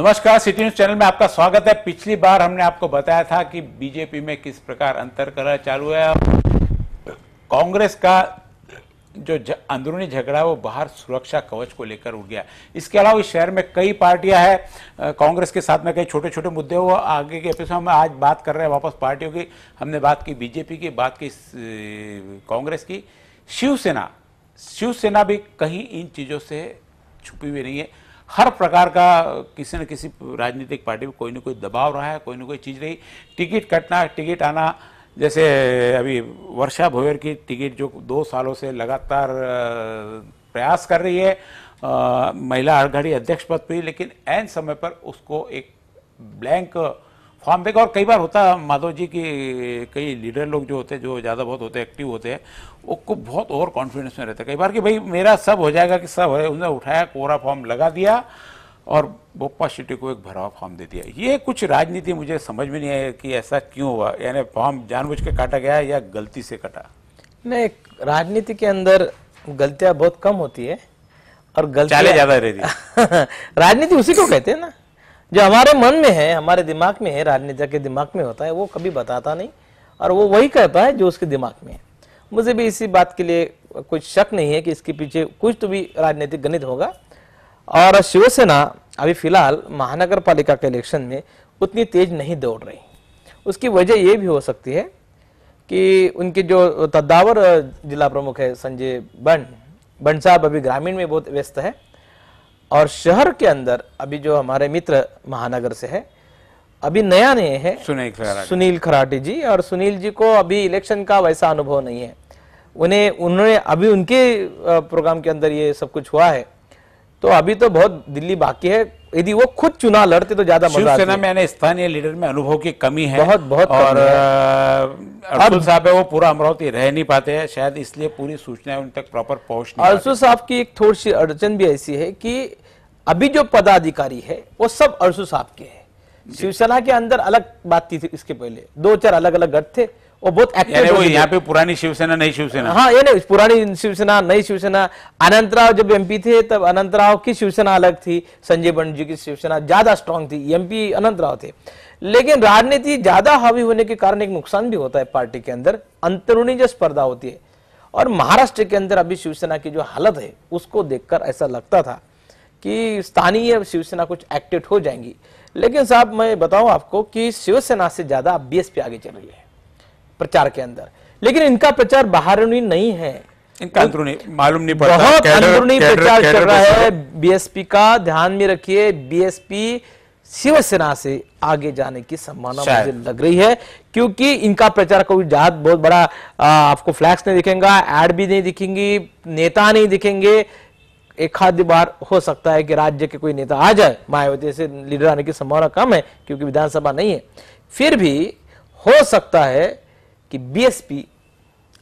नमस्कार city news channel में आपका स्वागत है पिछली बार हमने आपको बताया था कि बीजेपी में किस प्रकार अंतर करा चालू है कांग्रेस का जो अंदरूनी झगड़ा वो बाहर सुरक्षा कवच को लेकर उठ गया इसके अलावा इस शहर में कई पार्टियां हैं कांग्रेस के साथ में कई छोटे छोटे मुद्दे वो आगे के एपिसोड में आज बात कर रहे हैं वापस पार्टियों की हमने बात की बीजेपी की बात की कांग्रेस की शिवसेना शिवसेना भी कहीं इन चीज़ों से छुपी हुई नहीं है हर प्रकार का किसी न किसी राजनीतिक पार्टी में कोई ना कोई दबाव रहा है कोई ना कोई चीज़ रही टिकट कटना टिकट आना जैसे अभी वर्षा भोयर की टिकट जो दो सालों से लगातार प्रयास कर रही है आ, महिला आघाड़ी अध्यक्ष पद पर लेकिन एन समय पर उसको एक ब्लैंक फॉर्म देखा और कई बार होता है माधव जी की कई लीडर लोग जो होते हैं जो ज़्यादा बहुत होते हैं एक्टिव होते हैं वो बहुत ओवर कॉन्फिडेंस में रहते हैं कई बार कि भाई मेरा सब हो जाएगा कि सब है उन्होंने उठाया कोरा फॉर्म लगा दिया और बोप्पा सिटी को एक भरावा फॉर्म दे दिया ये कुछ राजनीति मुझे समझ में नहीं आया कि ऐसा क्यों हुआ यानी फॉर्म जानबूझ के काटा गया या गलती से कटा नहीं राजनीति के अंदर गलतियां बहुत कम होती है और गलतियां ज़्यादा रहती राजनीति उसी को कहते हैं ना जो हमारे मन में है हमारे दिमाग में है राजनेता के दिमाग में होता है वो कभी बताता नहीं और वो वही कहता है जो उसके दिमाग में है मुझे भी इसी बात के लिए कुछ शक नहीं है कि इसके पीछे कुछ तो भी राजनीतिक गणित होगा और शिवसेना अभी फिलहाल महानगर पालिका के इलेक्शन में उतनी तेज नहीं दौड़ रही उसकी वजह यह भी हो सकती है कि उनके जो तद्दावर जिला प्रमुख है संजय बंड बंड साहब अभी ग्रामीण में बहुत व्यस्त है और शहर के अंदर अभी जो हमारे मित्र महानगर से है अभी नया नए है सुनील खराटी सुनील खराटी जी और सुनील जी को अभी इलेक्शन का वैसा अनुभव नहीं है उन्हें उन्होंने अभी उनके प्रोग्राम के अंदर ये सब कुछ हुआ है तो अभी तो बहुत दिल्ली बाकी है यदि वो खुद चुनाव लड़ते तो ज्यादा शिवसेना में स्थानीय लीडर में अनुभव की कमी है बहुत बहुत और अर्जुन साहब है वो पूरा अमरावती रह नहीं पाते हैं शायद इसलिए पूरी सूचना उन तक प्रॉपर पहुंच नहीं साहब की एक थोड़ी सी अड़चन भी ऐसी है की अभी जो पदाधिकारी है वो सब अरसु साहब के हैं शिवसेना के अंदर अलग बात थी, इसके पहले दो चार अलग अलग गट थे वो बहुत एक्टिव वो यहाँ पे पुरानी शिवसेना नई शिवसेना हाँ ये नहीं पुरानी शिवसेना नई शिवसेना अनंत राव जब एमपी थे तब अनंत राव की शिवसेना अलग थी संजय बंड जी की शिवसेना ज्यादा स्ट्रांग थी एमपी अनंत राव थे लेकिन राजनीति ज्यादा हावी होने के कारण एक नुकसान भी होता है पार्टी के अंदर अंतरूणी जो स्पर्धा होती है और महाराष्ट्र के अंदर अभी शिवसेना की जो हालत है उसको देखकर ऐसा लगता था कि स्थानीय शिवसेना कुछ एक्टिव हो जाएंगी लेकिन साहब मैं बताऊं आपको कि शिवसेना से ज्यादा बीएसपी आगे चल रही है प्रचार के अंदर लेकिन इनका प्रचार बाहर नहीं है इनका मालूम नहीं पड़ता बहुत अंदरूनी प्रचार चल रहा है बीएसपी का ध्यान में रखिए बीएसपी शिवसेना से आगे जाने की संभावना मुझे लग रही है क्योंकि इनका प्रचार कोई जहाज बहुत बड़ा आ, आपको फ्लैक्स नहीं दिखेगा एड भी नहीं दिखेंगी नेता नहीं दिखेंगे एक बार हो सकता है कि राज्य के कोई नेता आ जाए मायावती से लीडर आने की संभावना कम है क्योंकि विधानसभा नहीं है फिर भी हो सकता है कि बीएसपी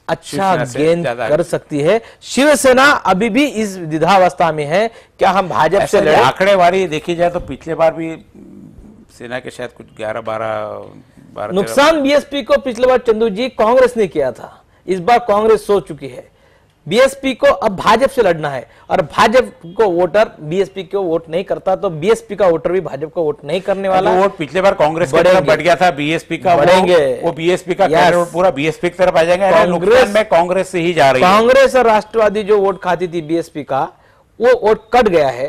अच्छा गेंद कर सकती है शिवसेना अभी भी इस विधावस्था में है क्या हम भाजपा से आंकड़े वाली देखी जाए तो पिछले बार भी सेना के शायद कुछ ग्यारह बारह नुकसान बीएसपी को पिछले बार चंदू जी कांग्रेस ने किया था इस बार कांग्रेस सो चुकी है बीएसपी को अब भाजपा से लड़ना है और भाजपा को वोटर बीएसपी को वोट नहीं करता तो बीएसपी का वोटर भी भाजपा को वोट नहीं करने वाला तो वोट पिछले बार कांग्रेस की तरफ बढ़ गया था बीएसपी का बढ़ेंगे वो, वो बीएसपी का पूरा बीएसपी की तरफ आ जाएगा कांग्रेस में कांग्रेस से ही जा रही है कांग्रेस और राष्ट्रवादी जो वोट खाती थी बीएसपी का वो वोट कट गया है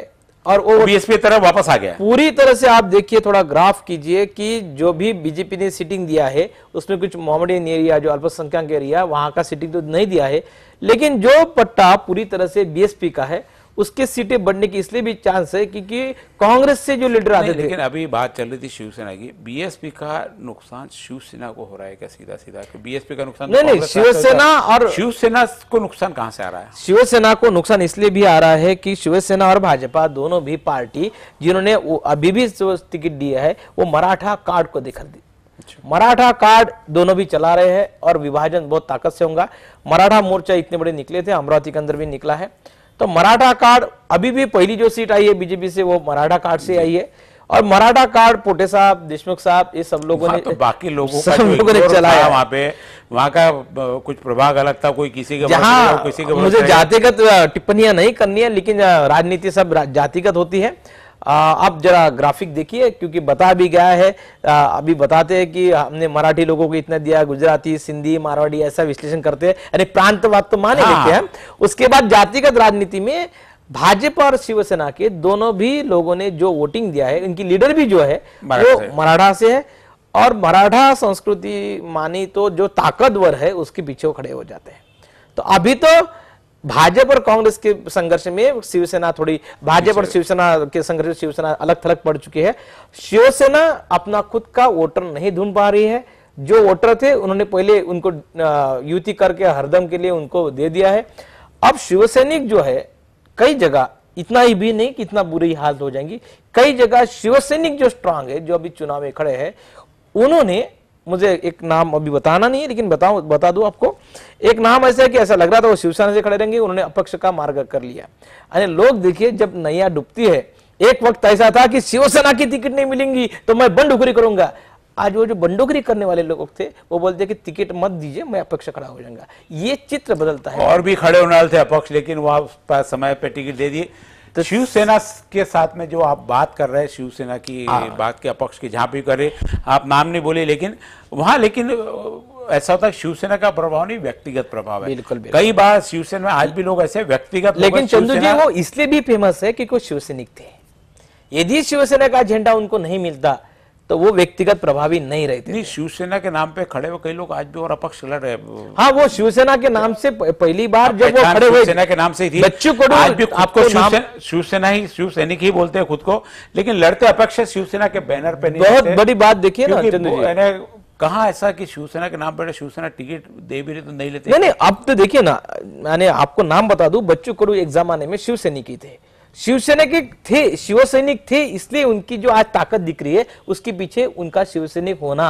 और वो बीएसपी तरह वापस आ गया पूरी तरह से आप देखिए थोड़ा ग्राफ कीजिए कि जो भी बीजेपी ने सीटिंग दिया है उसमें कुछ मोहम्मदन एरिया जो अल्पसंख्यक एरिया वहां का सीटिंग तो नहीं दिया है लेकिन जो पट्टा पूरी तरह से बीएसपी का है उसके सीटें बढ़ने की इसलिए भी चांस है क्योंकि कांग्रेस से जो लीडर आते लेकिन अभी बात चल रही थी शिवसेना की बीएसपी का नुकसान शिवसेना को हो रहा है क्या सीधा सीधा बीएसपी का नुकसान नहीं नहीं शिवसेना और शिवसेना को नुकसान कहाँ से आ रहा है शिवसेना को नुकसान इसलिए भी आ रहा है कि शिवसेना और भाजपा दोनों भी पार्टी जिन्होंने अभी भी टिकट दिया है वो मराठा कार्ड को दिखा अच्छा। मराठा कार्ड दोनों भी चला रहे हैं और विभाजन बहुत ताकत से होगा मराठा मोर्चा इतने बड़े निकले थे अमरावती के अंदर भी निकला है तो मराठा कार्ड अभी भी पहली जो सीट आई है बीजेपी से वो मराठा कार्ड से आई है और मराठा कार्ड पोटे साहब देशमुख साहब ये सब लोगों हाँ, ने तो बाकी लोगों सब लोगों ने चलाया वहां पे वहां का कुछ प्रभाग अलग था कोई किसी का जहाँ किसी का मुझे जातिगत टिप्पणियां नहीं करनी है लेकिन राजनीति सब जातिगत होती है आप जरा ग्राफिक देखिए क्योंकि बता भी गया है अभी बताते हैं कि हमने मराठी लोगों को इतना दिया गुजराती सिंधी मारवाड़ी ऐसा विश्लेषण करते हैं यानी प्रांतवाद तो माने हाँ। लेते हैं उसके बाद जातिगत राजनीति में भाजपा और शिवसेना के दोनों भी लोगों ने जो वोटिंग दिया है इनकी लीडर भी जो है वो मराठा से है और मराठा संस्कृति मानी तो जो ताकतवर है उसके पीछे खड़े हो जाते हैं तो अभी तो भाजपा और कांग्रेस के संघर्ष में शिवसेना थोड़ी भाजपा और शिवसेना के संघर्ष में शिवसेना अलग थलग पड़ चुकी है शिवसेना अपना खुद का वोटर नहीं ढूंढ पा रही है जो वोटर थे उन्होंने पहले उनको युति करके हरदम के लिए उनको दे दिया है अब शिवसैनिक जो है कई जगह इतना ही भी नहीं कि इतना बुरी हालत हो जाएंगी कई जगह शिवसैनिक जो स्ट्रांग है जो अभी चुनाव में खड़े हैं उन्होंने मुझे एक नाम अभी बताना नहीं है लेकिन बताओ बता दू आपको एक नाम ऐसा है कि ऐसा लग रहा था वो शिवसेना से खड़े रहेंगे उन्होंने अपक्ष का मार्ग कर लिया अरे लोग देखिए जब नैया डूबती है एक वक्त ऐसा था कि शिवसेना की टिकट नहीं मिलेंगी तो मैं बंडुकरी करूंगा आज वो जो बंडोकरी करने वाले लोग थे वो बोलते कि टिकट मत दीजिए मैं अपक्ष खड़ा हो जाऊंगा ये चित्र बदलता है और भी खड़े होने वाले थे अपक्ष लेकिन वहां समय पे टिकट दे दिए तो शिवसेना के साथ में जो आप बात कर रहे हैं शिवसेना की हाँ। बात के अपक्ष की जहां भी करे आप नाम नहीं बोले लेकिन वहां लेकिन ऐसा होता है शिवसेना का प्रभाव नहीं व्यक्तिगत प्रभाव है बिल्कुल कई बार शिवसेना में आज भी लोग ऐसे व्यक्तिगत लेकिन चंदू जी वो इसलिए भी फेमस है कि कुछ शिवसैनिक थे यदि शिवसेना का झंडा उनको नहीं मिलता तो वो व्यक्तिगत प्रभावी नहीं रहते नहीं शिवसेना के नाम पे खड़े हुए कई लोग आज भी और अपक्ष लड़ रहे हाँ वो शिवसेना के नाम से पहली बार जब वो खड़े हुए शिवसेना के नाम से ही बच्चू को तो आज भी आपको शिवसेना ही शिव सैनिक ही बोलते हैं खुद को लेकिन लड़ते अपक्ष शिवसेना के बैनर पे नहीं बहुत बड़ी बात देखिए ना कहा ऐसा कि शिवसेना के नाम पर शिवसेना टिकट दे भी रहे तो नहीं लेते नहीं नहीं तो देखिए ना मैंने आपको नाम बता दू बच्चू कड़ू तो एक जमाने में शिवसेनिक ही थे शिवसेना के थे शिव सैनिक थे इसलिए उनकी जो आज ताकत दिख रही है उसके पीछे उनका शिवसैनिक होना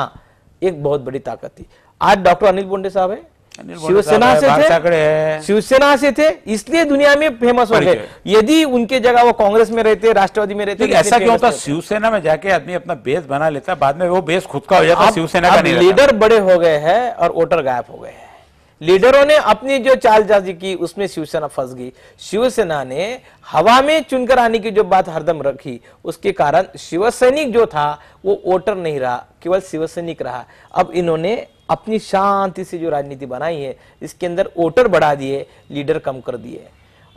एक बहुत बड़ी ताकत थी आज डॉक्टर अनिल बोंडे साहब है शिवसेना से थे शिवसेना से थे इसलिए दुनिया में फेमस हो गए यदि उनके जगह वो कांग्रेस में रहते राष्ट्रवादी में रहते तो ऐसा क्यों होता शिवसेना में जाके आदमी अपना बेस बना लेता बाद में वो बेस खुद का हो जाता शिवसेना का लीडर बड़े हो गए हैं और वोटर गायब हो गए हैं लीडरों ने अपनी जो चालजाजी की उसमें शिवसेना फंस गई शिवसेना ने हवा में चुनकर आने की जो बात हरदम रखी उसके कारण शिवसैनिक जो था वो वोटर नहीं रहा केवल शिवसैनिक रहा अब इन्होंने अपनी शांति से जो राजनीति बनाई है इसके अंदर वोटर बढ़ा दिए लीडर कम कर दिए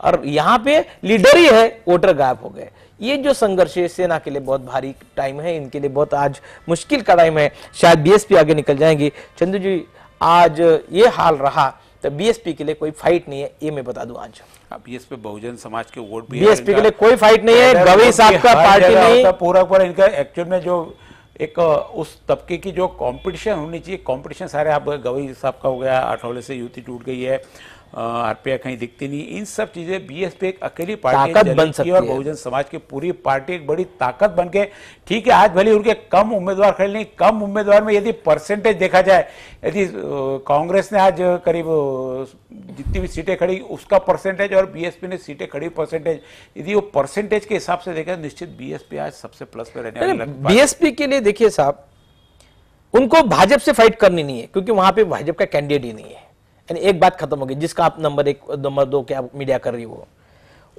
और यहाँ पे लीडर ही है वोटर गायब हो गए ये जो संघर्ष है सेना के लिए बहुत भारी टाइम है इनके लिए बहुत आज मुश्किल का टाइम है शायद बीएसपी आगे निकल जाएंगी चंद्र जी आज ये हाल रहा तो बीएसपी के लिए कोई फाइट नहीं है ये मैं बता दूं आज बीएसपी हाँ, बहुजन समाज के वोट भी बीएसपी के लिए कोई फाइट नहीं है गवई साहब का पार्टी नहीं पूरा पूरा इनका एक्चुअल में जो एक उस तबके की जो कंपटीशन होनी चाहिए कंपटीशन सारे आप गवई साहब का हो गया अठौले से युति टूट गई है आरपीआई कहीं दिखती नहीं इन सब चीजें बीएसपी एक अकेली पार्टी बन सकती और बहुजन समाज की पूरी पार्टी एक बड़ी ताकत बन के ठीक है आज भले उनके कम उम्मीदवार खड़े नहीं कम उम्मीदवार में यदि परसेंटेज देखा जाए यदि कांग्रेस ने आज करीब जितनी भी सीटें खड़ी उसका परसेंटेज और बीएसपी ने सीटें खड़ी परसेंटेज यदि वो परसेंटेज के हिसाब से देखा निश्चित बीएसपी आज सबसे प्लस पे रहने वाली बीएसपी के लिए देखिए साहब उनको भाजपा से फाइट करनी नहीं है क्योंकि वहां पे भाजपा का कैंडिडेट ही नहीं है यानी एक बात खत्म होगी जिसका आप नंबर एक नंबर दो के आप मीडिया कर रही हो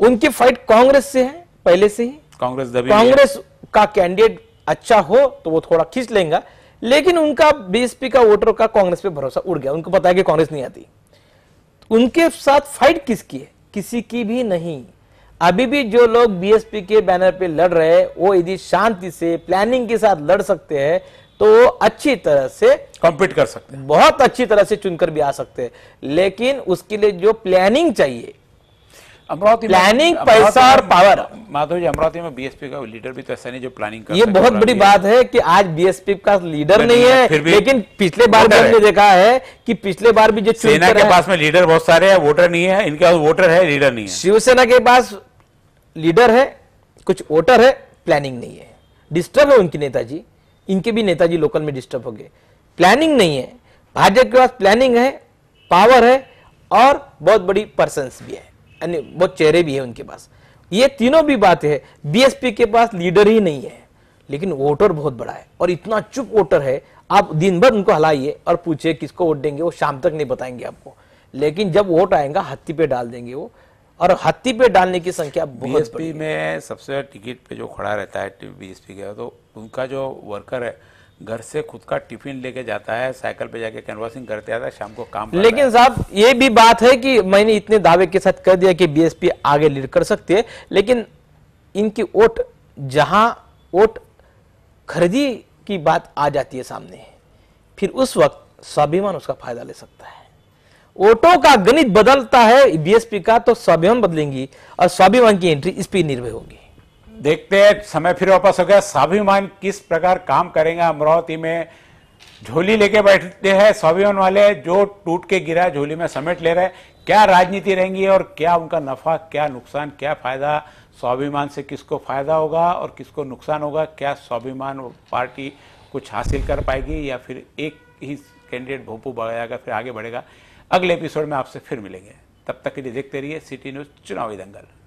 उनकी फाइट कांग्रेस से है पहले से ही कांग्रेस कांग्रेस का कैंडिडेट अच्छा हो तो वो थोड़ा खींच लेगा लेकिन उनका बीएसपी का वोटर का कांग्रेस पे भरोसा उड़ गया उनको पता है कि कांग्रेस नहीं आती उनके साथ फाइट किसकी है किसी की भी नहीं अभी भी जो लोग बीएसपी के बैनर पे लड़ रहे हैं वो यदि शांति से प्लानिंग के साथ लड़ सकते हैं तो वो अच्छी तरह से कॉम्पीट कर सकते हैं बहुत अच्छी तरह से चुनकर भी आ सकते हैं लेकिन उसके लिए जो प्लानिंग चाहिए अमरावती प्लानिंग पैसा और पावर माधव जी अमरावती में बीएसपी का लीडर भी तो ऐसा नहीं जो प्लानिंग कर ये बहुत बड़ी बात है कि आज बीएसपी का लीडर नहीं है फिर भी लेकिन पिछले बार भी हमने देखा है कि पिछले बार भी जो सेना के पास में लीडर बहुत सारे हैं वोटर नहीं है इनके पास वोटर है लीडर नहीं है शिवसेना के पास लीडर है कुछ वोटर है प्लानिंग नहीं है डिस्टर्ब है उनकी नेताजी इनके भी नेताजी लोकल में डिस्टर्ब हो गए प्लानिंग नहीं है भाजपा के पास प्लानिंग है पावर है और बहुत बड़ी पर्सन भी है यानी बहुत चेहरे भी है उनके पास ये तीनों भी बात है बीएसपी के पास लीडर ही नहीं है लेकिन वोटर बहुत बड़ा है और इतना चुप वोटर है आप दिन भर उनको हलाइए और पूछिए किसको वोट देंगे वो शाम तक नहीं बताएंगे आपको लेकिन जब वोट आएगा हत्ती पे डाल देंगे वो और हाथी पे डालने की संख्या बीएसपी में सबसे टिकट पे जो खड़ा रहता है बीएसपी का तो उनका जो वर्कर है घर से खुद का टिफिन लेके जाता है साइकिल पे जाके कैनवासिंग करते आता है शाम को काम लेकिन साहब ये भी बात है कि मैंने इतने दावे के साथ कर दिया कि बीएसपी आगे लीड कर सकती है लेकिन इनकी वोट जहां वोट खरीदी की बात आ जाती है सामने फिर उस वक्त स्वाभिमान उसका फायदा ले सकता है वोटों का गणित बदलता है बीएसपी का तो स्वाभिमान बदलेंगी और स्वाभिमान की एंट्री इस पर निर्भय होगी देखते हैं समय फिर वापस हो गया स्वाभिमान किस प्रकार काम करेगा अमरावती में झोली लेके बैठते हैं स्वाभिमान वाले जो टूट के गिरा झोली में समेट ले रहे क्या राजनीति रहेंगी और क्या उनका नफा क्या नुकसान क्या फायदा स्वाभिमान से किसको फायदा होगा और किसको नुकसान होगा क्या स्वाभिमान पार्टी कुछ हासिल कर पाएगी या फिर एक ही कैंडिडेट भोपू बगा फिर आगे बढ़ेगा अगले एपिसोड में आपसे फिर मिलेंगे तब तक के लिए देखते रहिए सिटी न्यूज़ चुनावी दंगल